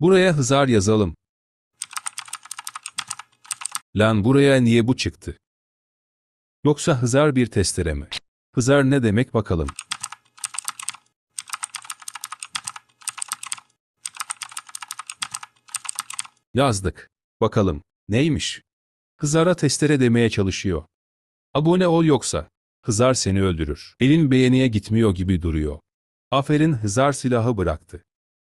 Buraya Hızar yazalım. Lan buraya niye bu çıktı? Yoksa Hızar bir testere mi? Hızar ne demek bakalım. Yazdık. Bakalım. Neymiş? Hızar'a testere demeye çalışıyor. Abone ol yoksa. Hızar seni öldürür. Elin beğeniye gitmiyor gibi duruyor. Aferin Hızar silahı bıraktı.